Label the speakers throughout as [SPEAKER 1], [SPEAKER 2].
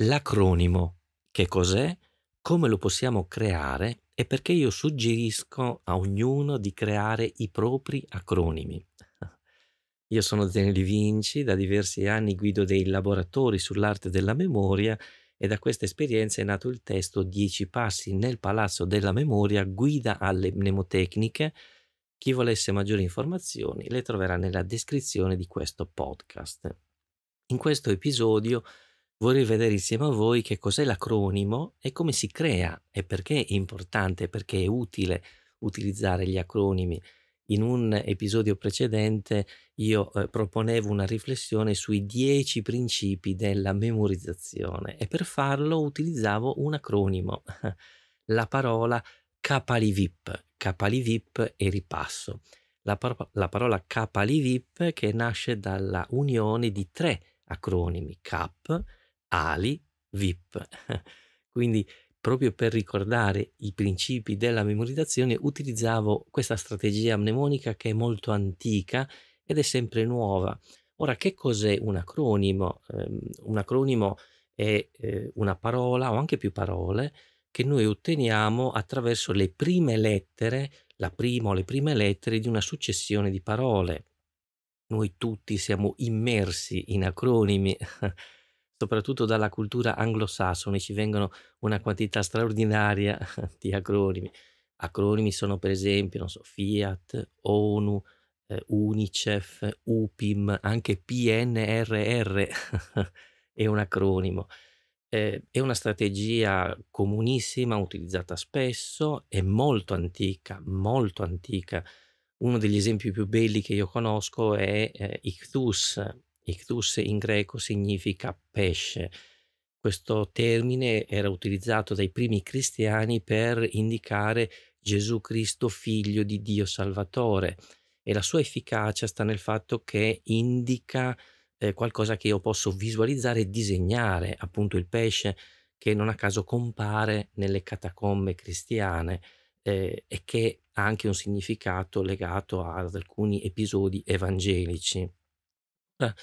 [SPEAKER 1] L'acronimo. Che cos'è? Come lo possiamo creare? E perché io suggerisco a ognuno di creare i propri acronimi. Io sono Daniele Vinci, da diversi anni guido dei laboratori sull'arte della memoria e da questa esperienza è nato il testo Dieci passi nel Palazzo della Memoria, guida alle mnemotecniche. Chi volesse maggiori informazioni le troverà nella descrizione di questo podcast. In questo episodio vorrei vedere insieme a voi che cos'è l'acronimo e come si crea e perché è importante, perché è utile utilizzare gli acronimi. In un episodio precedente io eh, proponevo una riflessione sui dieci principi della memorizzazione e per farlo utilizzavo un acronimo, la parola KLIVIP. KLIVIP è ripasso. La, par- la parola KLIVIP che nasce dalla unione di tre acronimi, CAP, Ali VIP. Quindi proprio per ricordare i principi della memorizzazione utilizzavo questa strategia mnemonica che è molto antica ed è sempre nuova. Ora, che cos'è un acronimo? Ehm, un acronimo è eh, una parola o anche più parole che noi otteniamo attraverso le prime lettere, la prima o le prime lettere di una successione di parole. Noi tutti siamo immersi in acronimi. soprattutto dalla cultura anglosassone ci vengono una quantità straordinaria di acronimi. Acronimi sono per esempio, so, Fiat, ONU, eh, UNICEF, UPIM, anche PNRR è un acronimo. Eh, è una strategia comunissima, utilizzata spesso, è molto antica, molto antica. Uno degli esempi più belli che io conosco è eh, Ictus, Ictus in greco significa pesce. Questo termine era utilizzato dai primi cristiani per indicare Gesù Cristo figlio di Dio Salvatore e la sua efficacia sta nel fatto che indica eh, qualcosa che io posso visualizzare e disegnare, appunto il pesce che non a caso compare nelle catacombe cristiane eh, e che ha anche un significato legato ad alcuni episodi evangelici. Ah,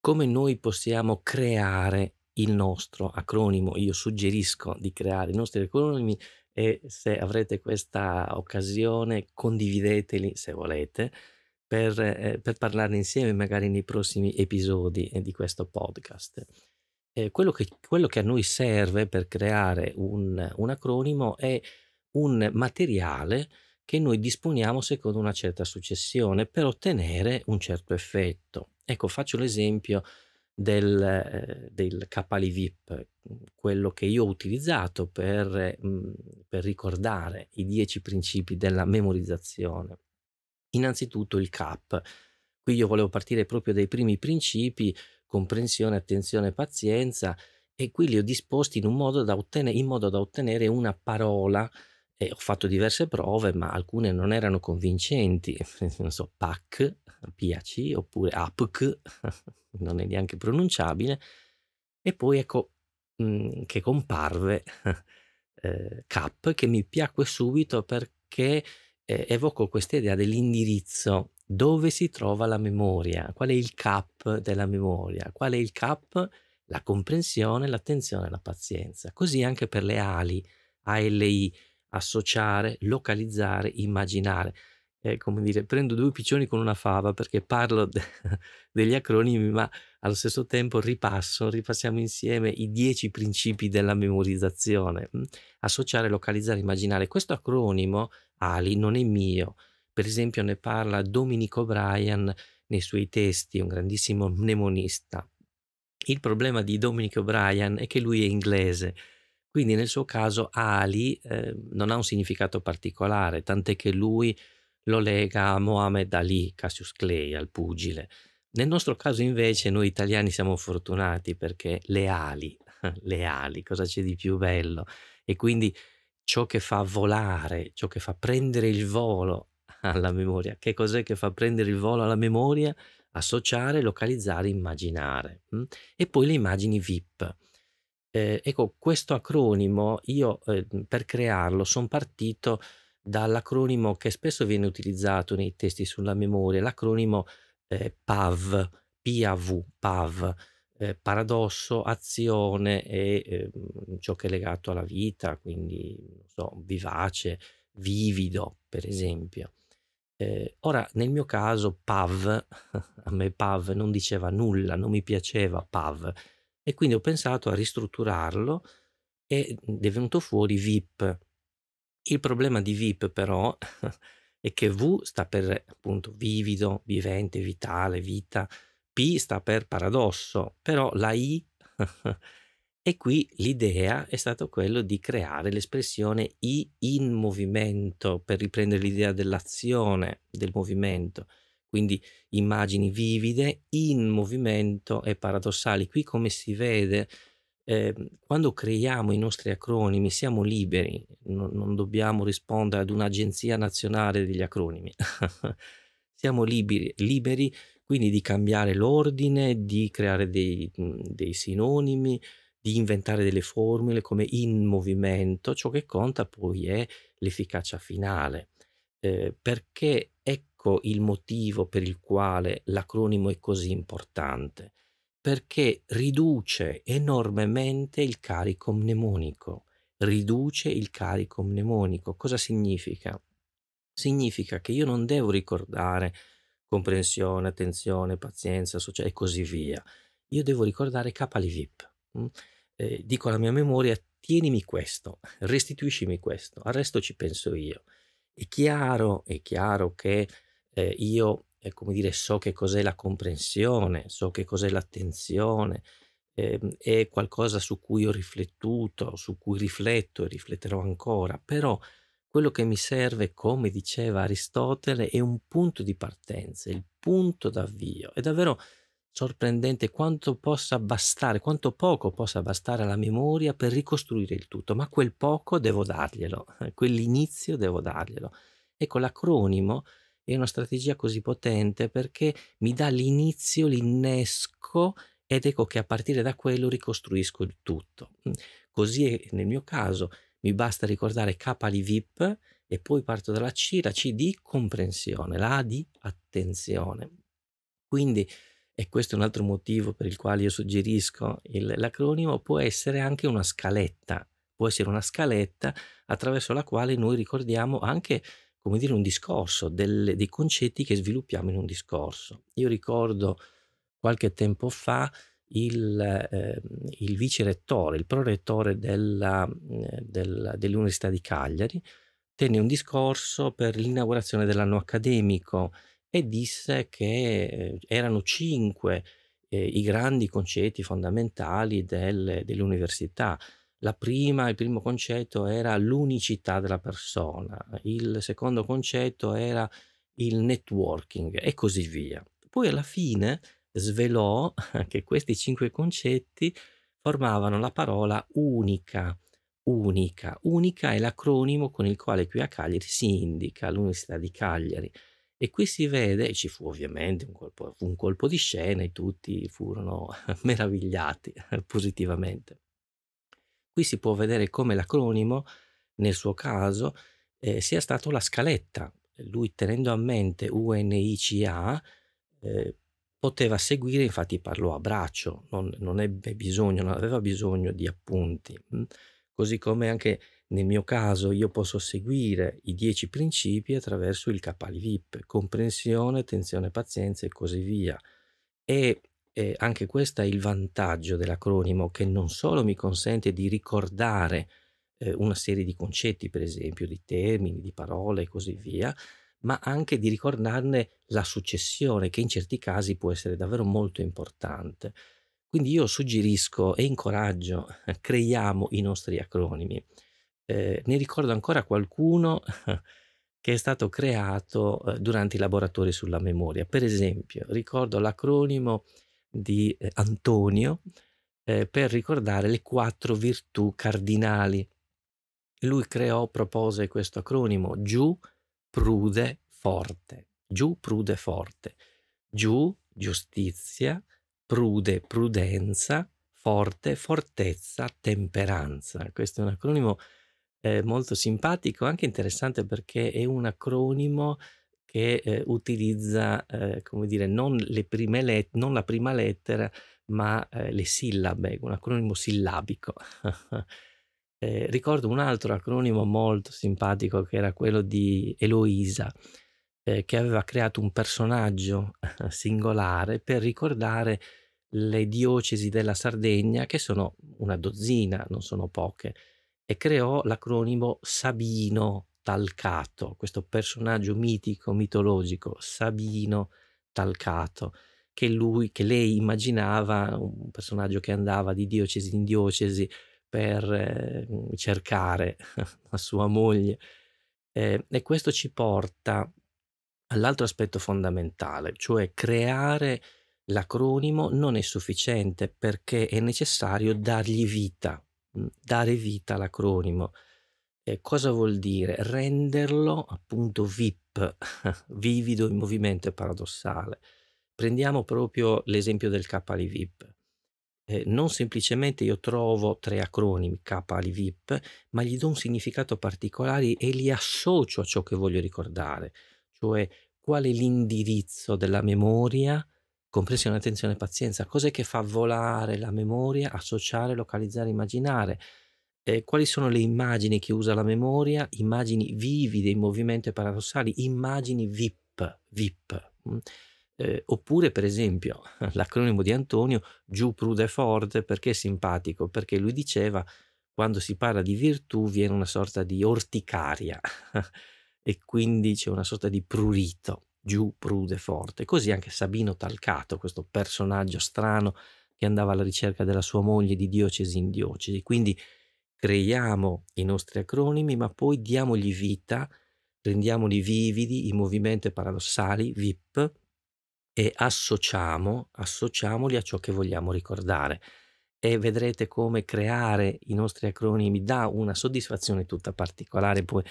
[SPEAKER 1] come noi possiamo creare il nostro acronimo. Io suggerisco di creare i nostri acronimi e se avrete questa occasione condivideteli se volete per, eh, per parlarne insieme magari nei prossimi episodi eh, di questo podcast. Eh, quello, che, quello, che, a noi serve per creare un, un acronimo è un materiale che noi disponiamo secondo una certa successione per ottenere un certo effetto. Ecco, faccio l'esempio del, eh, del Capali VIP, quello che io ho utilizzato per, mh, mm, per ricordare i dieci principi della memorizzazione. Innanzitutto il CAP. Qui io volevo partire proprio dai primi principi, comprensione, attenzione, pazienza, e qui li ho disposti in, modo da ottenere, modo da ottenere una parola e ho fatto diverse prove, ma alcune non erano convincenti. Non so, PAC, PAC oppure APC, non è neanche pronunciabile. E poi ecco mhmm, che comparve eh, CAP che mi piacque subito perché eh, evoco questa idea dell'indirizzo dove si trova la memoria, qual è il cap della memoria, qual è il cap, la comprensione, l'attenzione, la pazienza. Così anche per le ali, ALI associare, localizzare, immaginare. È come dire, prendo due piccioni con una fava perché parlo de degli acronimi, ma allo stesso tempo ripasso, ripassiamo insieme i dieci principi della memorizzazione. Mm, associare, localizzare, immaginare. Questo acronimo, Ali, non è mio. Per esempio ne parla Dominico Bryan nei suoi testi, un grandissimo mnemonista. Il problema di Dominic O'Brien è che lui è inglese quindi nel suo caso Ali eh, non ha un significato particolare, tant'è che lui lo lega a Mohamed Ali, Cassius Clay, al pugile. Nel nostro caso invece noi italiani siamo fortunati perché le ali, le ali, cosa c'è di più bello? E quindi ciò che fa volare, ciò che fa prendere il volo alla memoria, che cos'è che fa prendere il volo alla memoria? Associare, localizzare, immaginare. Mm? E poi le immagini VIP. Eh, ecco, questo acronimo io eh, per crearlo sono partito dall'acronimo che spesso viene utilizzato nei testi sulla memoria, l'acronimo eh, PAV, PAV, PAV ehm, paradosso, azione e ehm, ciò che è legato alla vita, quindi so, vivace, vivido, per esempio. Eh, ora, nel mio caso, PAV, a me PAV non diceva nulla, non mi piaceva PAV, e quindi ho pensato a ristrutturarlo e è venuto fuori VIP. Il problema di VIP però è che V sta per appunto vivido, vivente, vitale, vita, P sta per paradosso, però la I e qui l'idea è stata quella di creare l'espressione I in movimento per riprendere l'idea dell'azione del movimento quindi immagini vivide in movimento e paradossali. Qui come si vede, eh, quando creiamo i nostri acronimi siamo liberi, non, non dobbiamo rispondere ad un'agenzia nazionale degli acronimi. siamo liberi, liberi, quindi di cambiare l'ordine, di creare dei, dei sinonimi, di inventare delle formule come in movimento, ciò che conta poi è l'efficacia finale, eh, perché è capisco il motivo per il quale l'acronimo è così importante, perché riduce enormemente il carico mnemonico. Riduce il carico mnemonico. Cosa significa? Significa che io non devo ricordare comprensione, attenzione, pazienza, e così via. Io devo ricordare KLVIP. Mm? Eh, dico alla mia memoria, tienimi questo, restituiscimi questo, al resto ci penso io. È chiaro, è chiaro che eh, io eh, come dire, so che cos'è la comprensione, so che cos'è l'attenzione, eh, è qualcosa su cui ho riflettuto, su cui rifletto e rifletterò ancora, però quello che mi serve, come diceva Aristotele, è un punto di partenza, il punto d'avvio. È davvero sorprendente quanto possa bastare, quanto poco possa bastare alla memoria per ricostruire il tutto, ma quel poco devo darglielo, quell'inizio devo darglielo. Ecco, l'acronimo è una strategia così potente perché mi dà l'inizio, l'innesco ed ecco che a partire da quello ricostruisco il tutto. Mm. Così è nel mio caso, mi basta ricordare capa di VIP e poi parto dalla C, la C di comprensione, la A di attenzione. Quindi, e questo è un altro motivo per il quale io suggerisco il, l'acronimo, può essere anche una scaletta, può essere una scaletta attraverso la quale noi ricordiamo anche come dire, un discorso, delle, dei concetti che sviluppiamo in un discorso. Io ricordo qualche tempo fa il, eh, il vice rettore, il prorettore della, eh, della, dell'Università di Cagliari, tenne un discorso per l'inaugurazione dell'anno accademico e disse che eh, erano cinque eh, i grandi concetti fondamentali del, dell'università la prima, il primo concetto era l'unicità della persona, il secondo concetto era il networking e così via. Poi alla fine svelò che questi cinque concetti formavano la parola unica. Unica. Unica è l'acronimo con il quale qui a Cagliari si indica l'Università di Cagliari. E qui si vede, e ci fu ovviamente un colpo, un colpo di scena e tutti furono meravigliati eh, positivamente. Qui si può vedere come l'acronimo, nel suo caso, eh, sia stato la scaletta. Lui tenendo a mente UNICA eh, poteva seguire, infatti parlò a braccio, non, non, ebbe bisogno, non aveva bisogno di appunti. Mm. Così come anche nel mio caso io posso seguire i dieci principi attraverso il Kapali VIP, comprensione, attenzione, pazienza e così via. E eh, anche questo è il vantaggio dell'acronimo che non solo mi consente di ricordare eh, una serie di concetti, per esempio di termini, di parole e così via, ma anche di ricordarne la successione che in certi casi può essere davvero molto importante. Quindi io suggerisco e incoraggio, creiamo i nostri acronimi. Eh, ne ricordo ancora qualcuno che è stato creato eh, durante i laboratori sulla memoria. Per esempio, ricordo l'acronimo di eh, Antonio eh, per ricordare le quattro virtù cardinali. Lui creò, propose questo acronimo, giù, prude, forte. Giù, prude, forte. Giù, giustizia, prude, prudenza, forte, fortezza, temperanza. Questo è un acronimo eh, molto simpatico, anche interessante perché è un acronimo che eh, utilizza, eh, come dire, non, let- non, la prima lettera, ma eh, le sillabe, un acronimo sillabico. Eh, ricordo un altro acronimo molto simpatico che era quello di Eloisa, eh, che aveva creato un personaggio singolare per ricordare le diocesi della Sardegna, che sono una dozzina, non sono poche, e creò l'acronimo Sabino, Talcato, questo personaggio mitico, mitologico, Sabino Talcato, che lui, che lei immaginava un personaggio che andava di diocesi in diocesi per eh, cercare la sua moglie. Eh, e questo ci porta all'altro aspetto fondamentale, cioè creare l'acronimo non è sufficiente perché è necessario dargli vita, dare vita all'acronimo. Eh, cosa vuol dire? Renderlo appunto VIP, vivido in movimento e paradossale. Prendiamo proprio l'esempio del Kali VIP. Eh, non semplicemente io trovo tre acronimi Kali VIP, ma gli do un significato particolare e li associo a ciò che voglio ricordare, cioè qual è l'indirizzo della memoria, compressione, attenzione, e pazienza, cos'è che fa volare la memoria, associare, localizzare, immaginare eh, quali sono le immagini che usa la memoria, immagini vivide in movimento paradossali, immagini VIP, VIP. Mm? Eh, oppure, per esempio, l'acronimo di Antonio, giù prude forte, perché è simpatico, perché lui diceva quando si parla di virtù viene una sorta di orticaria e quindi c'è una sorta di prurito, giù prude forte. Così anche Sabino Talcato, questo personaggio strano che andava alla ricerca della sua moglie di diocesi in diocesi. Quindi creiamo i nostri acronimi, ma poi diamogli vita, rendiamoli vividi, in movimento paradossali, VIP, e associamo, associamoli a ciò che vogliamo ricordare. E vedrete come creare i nostri acronimi dà una soddisfazione tutta particolare. Poi,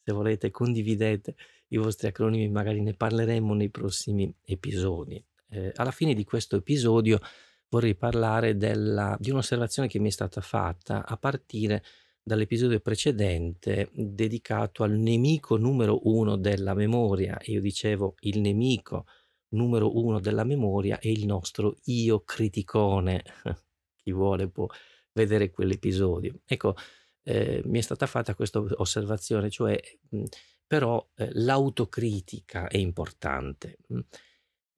[SPEAKER 1] se volete, condividete i vostri acronimi, magari ne parleremo nei prossimi episodi. Eh, alla fine di questo episodio vorrei parlare della, di un'osservazione che mi è stata fatta a partire dall'episodio precedente dedicato al nemico numero uno della memoria. Io dicevo il nemico numero uno della memoria è il nostro io criticone. Chi vuole può vedere quell'episodio. Ecco, eh, mi è stata fatta questa osservazione, cioè mh, però eh, l'autocritica è importante. Mh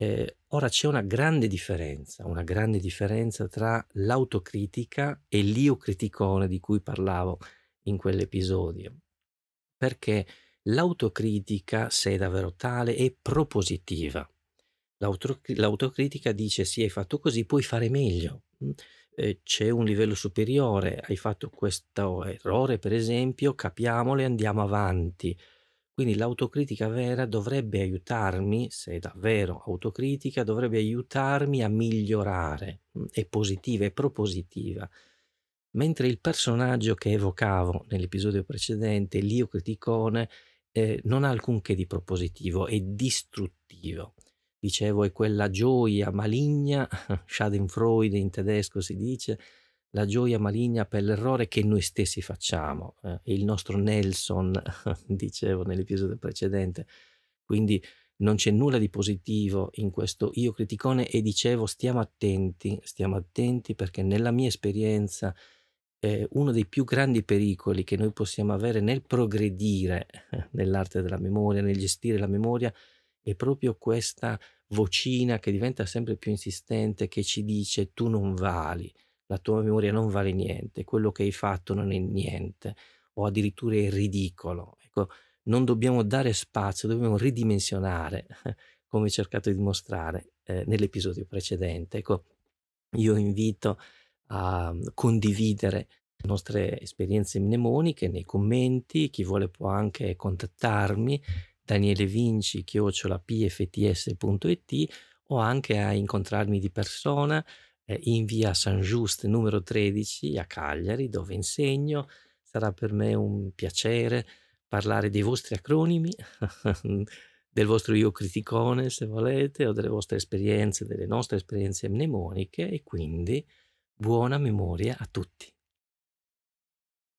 [SPEAKER 1] eh, ora c'è una grande differenza, una grande differenza tra l'autocritica e l'io criticone di cui parlavo in quell'episodio, perché l'autocritica, se è davvero tale, è propositiva. l'autocritica dice sì, hai fatto così, puoi fare meglio mm? ehm, c'è un livello superiore, hai fatto questo errore per esempio, capiamolo e andiamo avanti. Quindi l'autocritica vera dovrebbe aiutarmi, se è davvero autocritica, dovrebbe aiutarmi a migliorare, mm, è positiva, è propositiva. Mentre il personaggio che evocavo nell'episodio precedente, l'io criticone, eh, non ha alcunché di propositivo, è distruttivo. Dicevo, è quella gioia maligna, Schadenfreude in tedesco si dice, la gioia maligna per l'errore che noi stessi facciamo. Eh, il nostro Nelson, dicevo nell'episodio precedente, quindi non c'è nulla di positivo in questo io criticone e dicevo stiamo attenti, stiamo attenti perché nella mia esperienza eh, uno dei più grandi pericoli che noi possiamo avere nel progredire nell'arte della memoria, nel gestire la memoria, è proprio questa vocina che diventa sempre più insistente che ci dice tu non vali, la tua memoria non vale niente, quello che hai fatto non è niente o addirittura è ridicolo. Ecco, non dobbiamo dare spazio, dobbiamo ridimensionare, come ho cercato di dimostrare eh, nell'episodio precedente. Ecco, io invito a mm, condividere le nostre esperienze mnemoniche nei commenti, chi vuole può anche contattarmi, Daniele Vinci, chiocciolapfts.it o anche a incontrarmi di persona eh, in via San Just numero 13 a Cagliari, dove insegno. Sarà per me un piacere parlare dei vostri acronimi, del vostro io criticone, se volete, o delle vostre esperienze, delle nostre esperienze mnemoniche e quindi buona memoria a tutti.